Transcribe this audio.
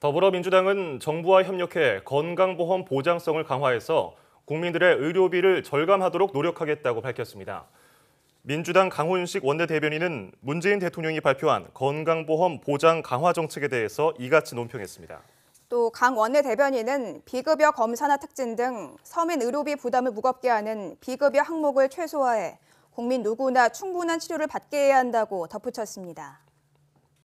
더불어민주당은 정부와 협력해 건강보험 보장성을 강화해서 국민들의 의료비를 절감하도록 노력하겠다고 밝혔습니다. 민주당 강훈식 원내대변인은 문재인 대통령이 발표한 건강보험 보장 강화 정책에 대해서 이같이 논평했습니다. 또 강 원내대변인은 비급여 검사나 특진 등 서민 의료비 부담을 무겁게 하는 비급여 항목을 최소화해 국민 누구나 충분한 치료를 받게 해야 한다고 덧붙였습니다.